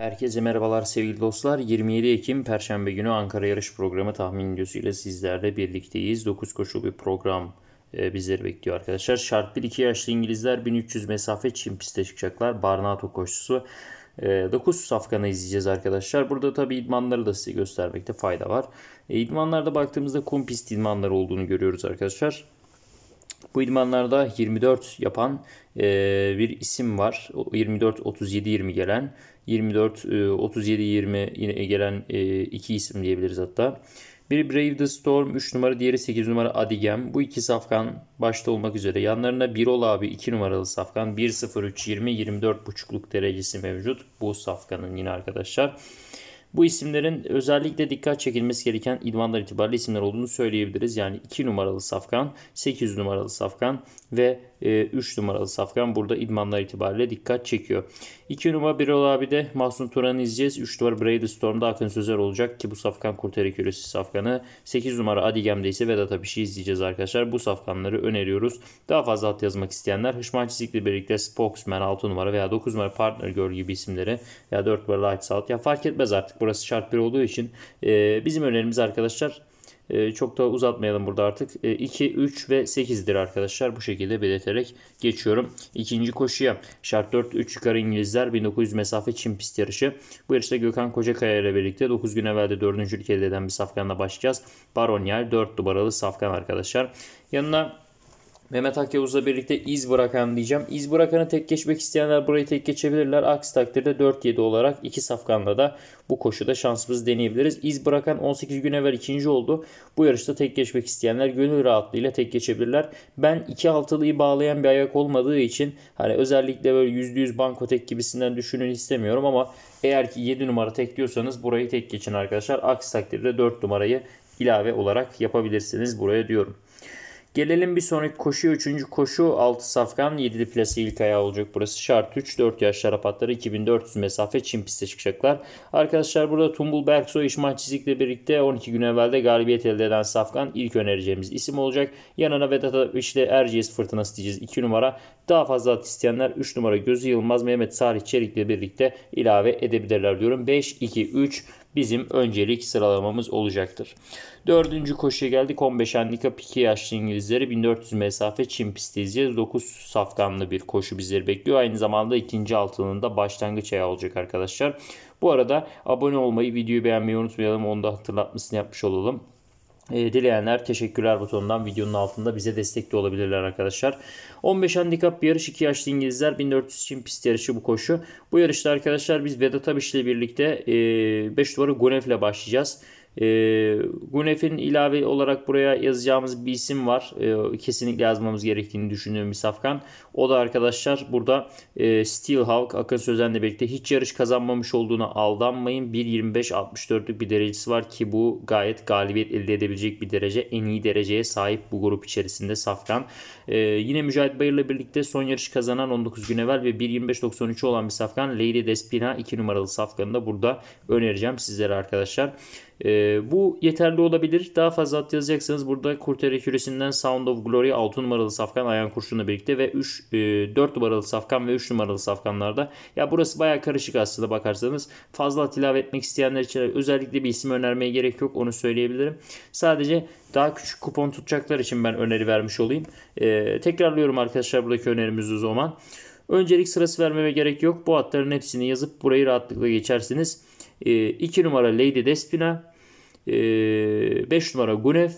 Herkese merhabalar sevgili dostlar. 27 Ekim Perşembe günü Ankara Yarış Programı tahmin videosuyla sizlerle birlikteyiz. 9 koşu bir program e, bizleri bekliyor arkadaşlar. Şart 1 2 yaşlı İngilizler 1300 mesafe Çin piste çıkacaklar. Barnato koşusu. 9 e, safkanı izleyeceğiz arkadaşlar. Burada tabi idmanları da size göstermekte fayda var. E, idmanlarda baktığımızda kum pist idmanları olduğunu görüyoruz arkadaşlar. Bu idmanlarda 24 yapan e, bir isim var. 24-37-20 gelen. 24-37-20 e, yine gelen e, iki isim diyebiliriz hatta. Biri Brave the Storm 3 numara, diğeri 8 numara Adigem. Bu iki safkan başta olmak üzere. Yanlarına Birol abi 2 numaralı safkan. 1 0 3 20 buçukluk derecesi mevcut bu safkanın yine arkadaşlar. Bu isimlerin özellikle dikkat çekilmesi gereken idmanlar itibariyle isimler olduğunu söyleyebiliriz. Yani 2 numaralı Safkan, 800 numaralı Safkan ve 3 e, numaralı safkan burada idmanlar itibariyle dikkat çekiyor. 2 numara Birol abi de Mahsun Turan'ı izleyeceğiz. 3 numara Bradestorm'da Akın Sözer olacak ki bu safkan Kurteri Küresi safkanı. 8 numara Adigem'de ise Vedat Apiş'i şey izleyeceğiz arkadaşlar. Bu safkanları öneriyoruz. Daha fazla at yazmak isteyenler Hışman Çizik'le birlikte Spokesman 6 numara veya 9 numara Partner Girl gibi isimleri ya 4 numara Lights Out ya fark etmez artık burası şart bir olduğu için. Ee, bizim önerimiz arkadaşlar e, çok da uzatmayalım burada artık. E, 2, 3 ve 8'dir arkadaşlar. Bu şekilde belirterek geçiyorum. İkinci koşuya şart 4, 3 yukarı İngilizler 1900 mesafe Çin pist yarışı. Bu yarışta Gökhan Kocakaya ile birlikte 9 gün evvelde 4. ülkede eden bir safkanla başlayacağız. Baronial 4 numaralı safkan arkadaşlar. Yanına Mehmet Akyavuz'la birlikte iz bırakan diyeceğim. İz bırakanı tek geçmek isteyenler burayı tek geçebilirler. Aksi takdirde 4-7 olarak iki safkanla da bu koşuda şansımız deneyebiliriz. İz bırakan 18 gün evvel ikinci oldu. Bu yarışta tek geçmek isteyenler gönül rahatlığıyla tek geçebilirler. Ben 2-6'lıyı bağlayan bir ayak olmadığı için hani özellikle böyle %100 banko tek gibisinden düşünün istemiyorum ama eğer ki 7 numara tek diyorsanız burayı tek geçin arkadaşlar. Aksi takdirde 4 numarayı ilave olarak yapabilirsiniz buraya diyorum. Gelelim bir sonraki koşuya. Üçüncü koşu 6 safkan 7'li plase ilk ayağı olacak. Burası şart 3. 4 yaş şarapatları 2400 mesafe Çin piste çıkacaklar. Arkadaşlar burada Tumbul Berksoy İşman Çizik'le birlikte 12 gün evvelde galibiyet elde eden safkan ilk önereceğimiz isim olacak. Yanına Vedat işte Erciyes fırtınası diyeceğiz. 2 numara daha fazla at isteyenler 3 numara Gözü Yılmaz Mehmet Salih Çelik ile birlikte ilave edebilirler diyorum. 5-2-3 bizim öncelik sıralamamız olacaktır. Dördüncü koşuya geldik. 15 handikap 2 yaşlı İngilizleri 1400 mesafe Çin pisti izleyeceğiz. 9 safkanlı bir koşu bizleri bekliyor. Aynı zamanda ikinci altının da başlangıç ayağı olacak arkadaşlar. Bu arada abone olmayı, videoyu beğenmeyi unutmayalım. Onu da hatırlatmasını yapmış olalım. E, dileyenler teşekkürler butonundan videonun altında bize destekli olabilirler arkadaşlar. 15 handikap bir yarış 2 yaşlı İngilizler 1400 Çin pist yarışı bu koşu. Bu yarışta arkadaşlar biz Vedat Abiş ile birlikte e, 5 numara Gonef ile başlayacağız. E, ee, Gunef'in ilave olarak buraya yazacağımız bir isim var. E, kesinlikle yazmamız gerektiğini düşündüğüm bir safkan. O da arkadaşlar burada e, Steelhawk Akın Sözen'le birlikte hiç yarış kazanmamış olduğuna aldanmayın. 1.25-64'lük bir derecesi var ki bu gayet galibiyet elde edebilecek bir derece. En iyi dereceye sahip bu grup içerisinde safkan. E, yine Mücahit Bayır'la birlikte son yarış kazanan 19 gün evvel ve 1.25-93 olan bir safkan Lady Despina 2 numaralı safkanı da burada önereceğim sizlere arkadaşlar. Eee ee, bu yeterli olabilir. Daha fazla at yazacaksanız burada Kurtere Küresi'nden Sound of Glory 6 numaralı safkan Ayhan Kurşun'la birlikte ve 3, 4 e, numaralı safkan ve 3 numaralı safkanlarda. Ya burası baya karışık aslında bakarsanız. Fazla ilave etmek isteyenler için özellikle bir isim önermeye gerek yok onu söyleyebilirim. Sadece daha küçük kupon tutacaklar için ben öneri vermiş olayım. Ee, tekrarlıyorum arkadaşlar buradaki önerimiz o zaman. Öncelik sırası vermeme gerek yok. Bu atların hepsini yazıp burayı rahatlıkla geçersiniz. 2 ee, numara Lady Despina, 5 ee, numara Gunev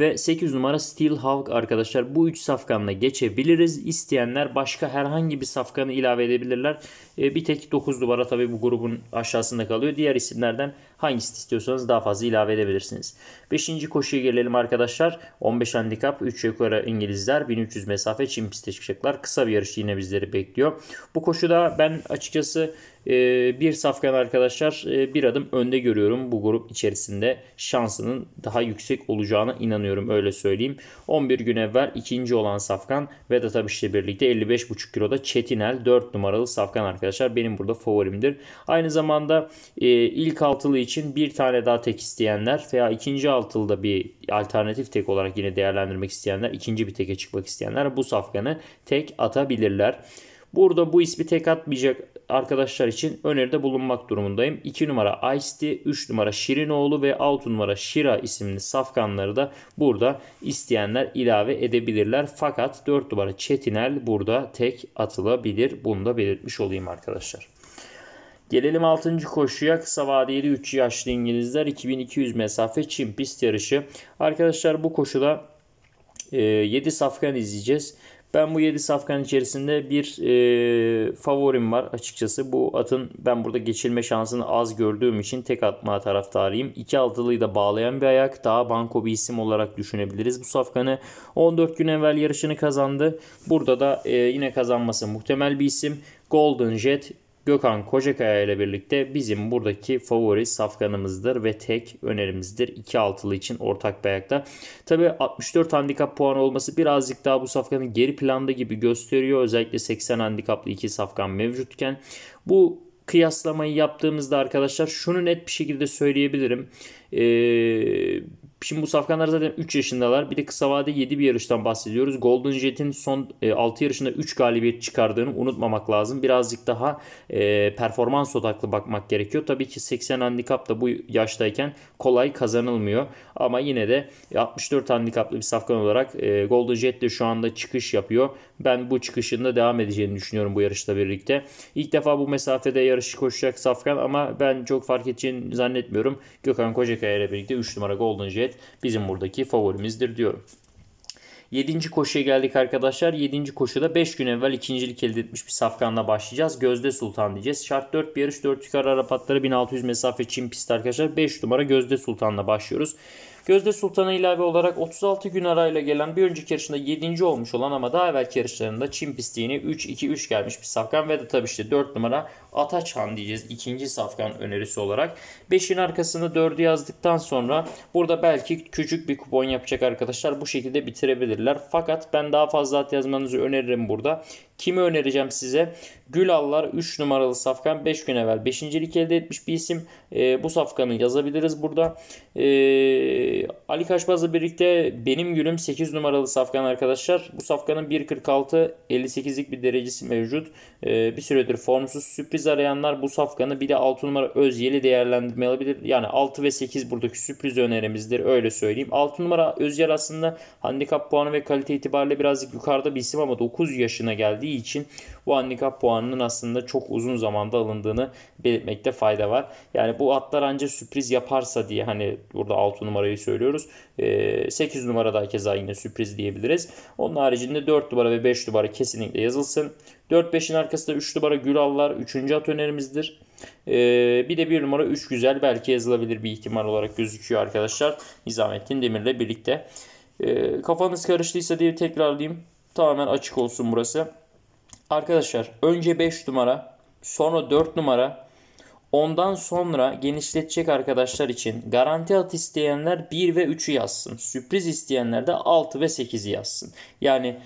ve 8 numara Steel Hulk arkadaşlar. Bu 3 safkanla geçebiliriz. İsteyenler başka herhangi bir safkanı ilave edebilirler. Ee, bir tek 9 numara tabii bu grubun aşağısında kalıyor. Diğer isimlerden hangisini istiyorsanız daha fazla ilave edebilirsiniz. 5. koşuya gelelim arkadaşlar. 15 handikap 3 yukarı İngilizler 1300 mesafe Çin piste çıkacaklar. Kısa bir yarış yine bizleri bekliyor. Bu koşuda ben açıkçası ee, bir safkan arkadaşlar e, bir adım önde görüyorum bu grup içerisinde şansının daha yüksek olacağına inanıyorum öyle söyleyeyim. 11 gün evvel ikinci olan safkan ve Vedat Abiş'le birlikte 55,5 kiloda Çetinel 4 numaralı safkan arkadaşlar benim burada favorimdir. Aynı zamanda e, ilk altılı için bir tane daha tek isteyenler veya ikinci altılı da bir alternatif tek olarak yine değerlendirmek isteyenler ikinci bir teke çıkmak isteyenler bu safkanı tek atabilirler. Burada bu ismi tek atmayacak arkadaşlar için öneride bulunmak durumundayım. 2 numara Ice-T, 3 numara Şirinoğlu ve 6 numara Şira isimli safkanları da burada isteyenler ilave edebilirler. Fakat 4 numara Çetinel burada tek atılabilir. Bunu da belirtmiş olayım arkadaşlar. Gelelim 6. koşuya. Kısa vadeli 3 yaşlı İngilizler 2200 mesafe çim pist yarışı. Arkadaşlar bu koşuda 7 e, safkan izleyeceğiz. Ben bu 7 safkan içerisinde bir e, favorim var açıkçası. Bu atın ben burada geçilme şansını az gördüğüm için tek atma taraftarıyım. 2 altılıyı da bağlayan bir ayak. Daha banko bir isim olarak düşünebiliriz bu safkanı. 14 gün evvel yarışını kazandı. Burada da e, yine kazanması muhtemel bir isim. Golden Jet Gökhan Kocakaya ile birlikte bizim buradaki favori safkanımızdır ve tek önerimizdir. 2 altılı için ortak bir ayakta. Tabi 64 handikap puanı olması birazcık daha bu safkanı geri planda gibi gösteriyor. Özellikle 80 handikaplı 2 safkan mevcutken. Bu kıyaslamayı yaptığımızda arkadaşlar şunu net bir şekilde söyleyebilirim. Ee, Şimdi bu safkanlar zaten 3 yaşındalar. Bir de kısa vade 7 bir yarıştan bahsediyoruz. Golden Jet'in son 6 e, yarışında 3 galibiyet çıkardığını unutmamak lazım. Birazcık daha e, performans odaklı bakmak gerekiyor. Tabii ki 80 handikap da bu yaştayken kolay kazanılmıyor. Ama yine de 64 handikaplı bir safkan olarak e, Golden Jet de şu anda çıkış yapıyor. Ben bu çıkışında devam edeceğini düşünüyorum bu yarışta birlikte. İlk defa bu mesafede yarışı koşacak safkan ama ben çok fark edeceğini zannetmiyorum. Gökhan Kocakaya ile birlikte 3 numara Golden Jet galibiyet bizim buradaki favorimizdir diyorum. 7. koşuya geldik arkadaşlar. 7. koşuda 5 gün evvel ikincilik elde etmiş bir safkanla başlayacağız. Gözde Sultan diyeceğiz. Şart 4 bir yarış 4 yukarı Arap atları 1600 mesafe Çin pisti arkadaşlar. 5 numara Gözde Sultan'la başlıyoruz. Gözde Sultan'a ilave olarak 36 gün arayla gelen bir önceki yarışında 7. olmuş olan ama daha evvelki yarışlarında Çin pistiğini 3-2-3 gelmiş bir safkan ve de tabii işte 4 numara Ataçhan diyeceğiz ikinci safkan önerisi olarak. 5'in arkasında 4'ü yazdıktan sonra burada belki küçük bir kupon yapacak arkadaşlar bu şekilde bitirebilirler. Fakat ben daha fazla at yazmanızı öneririm burada. Kimi önereceğim size? Gülallar 3 numaralı safkan 5 gün evvel 5. lik elde etmiş bir isim. E, bu safkanı yazabiliriz burada. E, Ali Kaşbaz'la birlikte benim gülüm 8 numaralı safkan arkadaşlar. Bu safkanın 1.46-58'lik bir derecesi mevcut. E, bir süredir formsuz sürpriz arayanlar bu safkanı bir de 6 numara Özyel'i değerlendirme alabilir. Yani 6 ve 8 buradaki sürpriz önerimizdir öyle söyleyeyim. 6 numara Özyel aslında handikap puanı ve kalite itibariyle birazcık yukarıda bir isim ama 9 yaşına geldi geldiği için bu handikap puanının aslında çok uzun zamanda alındığını belirtmekte fayda var. Yani bu atlar ancak sürpriz yaparsa diye hani burada 6 numarayı söylüyoruz. 8 ee, numara da keza yine sürpriz diyebiliriz. Onun haricinde 4 numara ve 5 numara kesinlikle yazılsın. 4-5'in arkasında 3 numara Gülallar 3. at önerimizdir. Ee, bir de bir numara 3 güzel belki yazılabilir bir ihtimal olarak gözüküyor arkadaşlar. Nizamettin Demir'le birlikte. Ee, kafanız karıştıysa diye tekrarlayayım. Tamamen açık olsun burası. Arkadaşlar önce 5 numara sonra 4 numara ondan sonra genişletecek arkadaşlar için garanti at isteyenler 1 ve 3'ü yazsın. Sürpriz isteyenler de 6 ve 8'i yazsın. Yani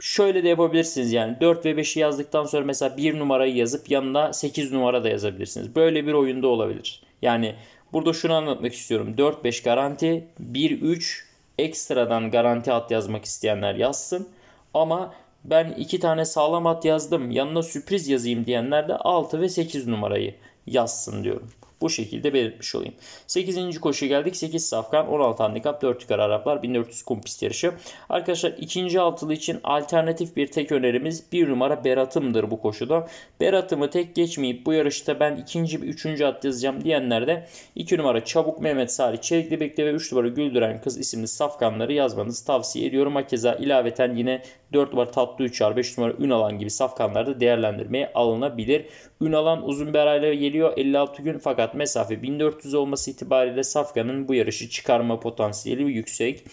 şöyle de yapabilirsiniz yani 4 ve 5'i yazdıktan sonra mesela 1 numarayı yazıp yanına 8 numara da yazabilirsiniz. Böyle bir oyunda olabilir. Yani burada şunu anlatmak istiyorum. 4-5 garanti 1-3 ekstradan garanti at yazmak isteyenler yazsın. Ama ben iki tane sağlam at yazdım yanına sürpriz yazayım diyenler de 6 ve 8 numarayı yazsın diyorum. Bu şekilde belirtmiş olayım. 8. koşuya geldik. 8 safkan 16 handikap 4 yukarı Araplar 1400 kum pist yarışı. Arkadaşlar ikinci altılı için alternatif bir tek önerimiz 1 numara Berat'ımdır bu koşuda. Berat'ımı tek geçmeyip bu yarışta ben ikinci bir üçüncü at yazacağım diyenler de 2 numara Çabuk Mehmet Sari Çelikli Bekle ve 3 numara Güldüren Kız isimli safkanları yazmanızı tavsiye ediyorum. Hakeza ilaveten yine 4 numara Tatlı Uçar 5 numara Ünalan gibi safkanlar da değerlendirmeye alınabilir. Ünalan uzun bir arayla geliyor 56 gün fakat saat mesafe 1400 olması itibariyle Safkan'ın bu yarışı çıkarma potansiyeli yüksek.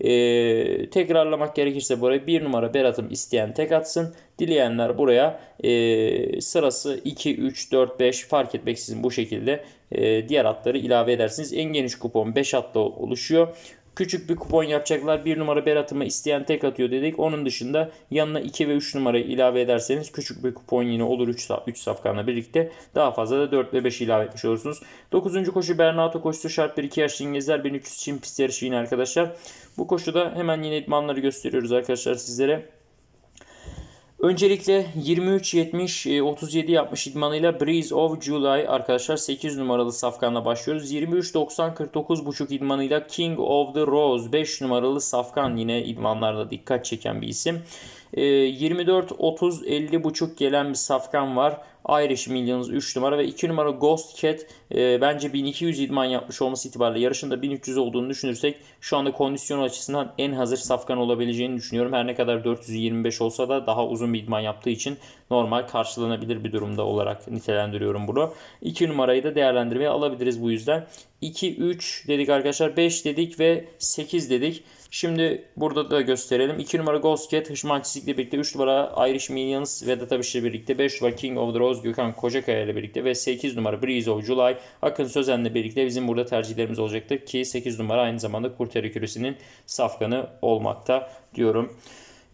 Ee, tekrarlamak gerekirse buraya bir numara Berat'ım isteyen tek atsın. Dileyenler buraya e, sırası 2, 3, 4, 5 fark etmeksizin bu şekilde e, diğer atları ilave edersiniz. En geniş kupon 5 atla oluşuyor. Küçük bir kupon yapacaklar. 1 numara Berat'ıma isteyen tek atıyor dedik. Onun dışında yanına 2 ve 3 numarayı ilave ederseniz küçük bir kupon yine olur 3, 3 safkanla birlikte. Daha fazla da 4 ve 5 ilave etmiş olursunuz. 9. koşu Bernato koşusu şart 1 2 yaşlı İngilizler 1300 Çin pist yarışı yine arkadaşlar. Bu koşuda hemen yine idmanları gösteriyoruz arkadaşlar sizlere. Öncelikle 23 70 37 yapmış idmanıyla Breeze of July arkadaşlar 8 numaralı safkanla başlıyoruz. 23 23.90-49.5 idmanıyla King of the Rose 5 numaralı safkan yine idmanlarda dikkat çeken bir isim. 24-30-50.5 e, gelen bir safkan var. Irish Millions 3 numara ve 2 numara Ghost Cat e, bence 1200 idman yapmış olması itibariyle yarışında 1300 olduğunu düşünürsek şu anda kondisyon açısından en hazır safkan olabileceğini düşünüyorum. Her ne kadar 425 olsa da daha uzun bir idman yaptığı için normal karşılanabilir bir durumda olarak nitelendiriyorum bunu. 2 numarayı da değerlendirmeye alabiliriz bu yüzden. 2, 3 dedik arkadaşlar. 5 dedik ve 8 dedik. Şimdi burada da gösterelim. 2 numara Golsket, Hışman Çizik'le birlikte 3 numara Irish Minions vedat Databish birlikte 5 numara King of the Rose Gökhan Kocakaya ile birlikte ve 8 numara Breeze of July Akın Sözen birlikte bizim burada tercihlerimiz olacaktır ki 8 numara aynı zamanda Kurteri Küresi'nin safkanı olmakta diyorum.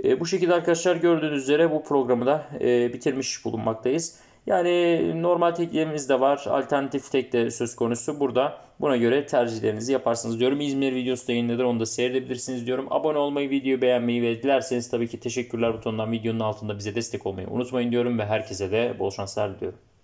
E, bu şekilde arkadaşlar gördüğünüz üzere bu programı da e, bitirmiş bulunmaktayız. Yani normal teklerimiz de var. Alternatif tek de söz konusu burada. Buna göre tercihlerinizi yaparsınız diyorum. İzmir videosu da yayınladır. Onu da seyredebilirsiniz diyorum. Abone olmayı, videoyu beğenmeyi ve dilerseniz tabii ki teşekkürler butonundan videonun altında bize destek olmayı unutmayın diyorum. Ve herkese de bol şanslar diliyorum.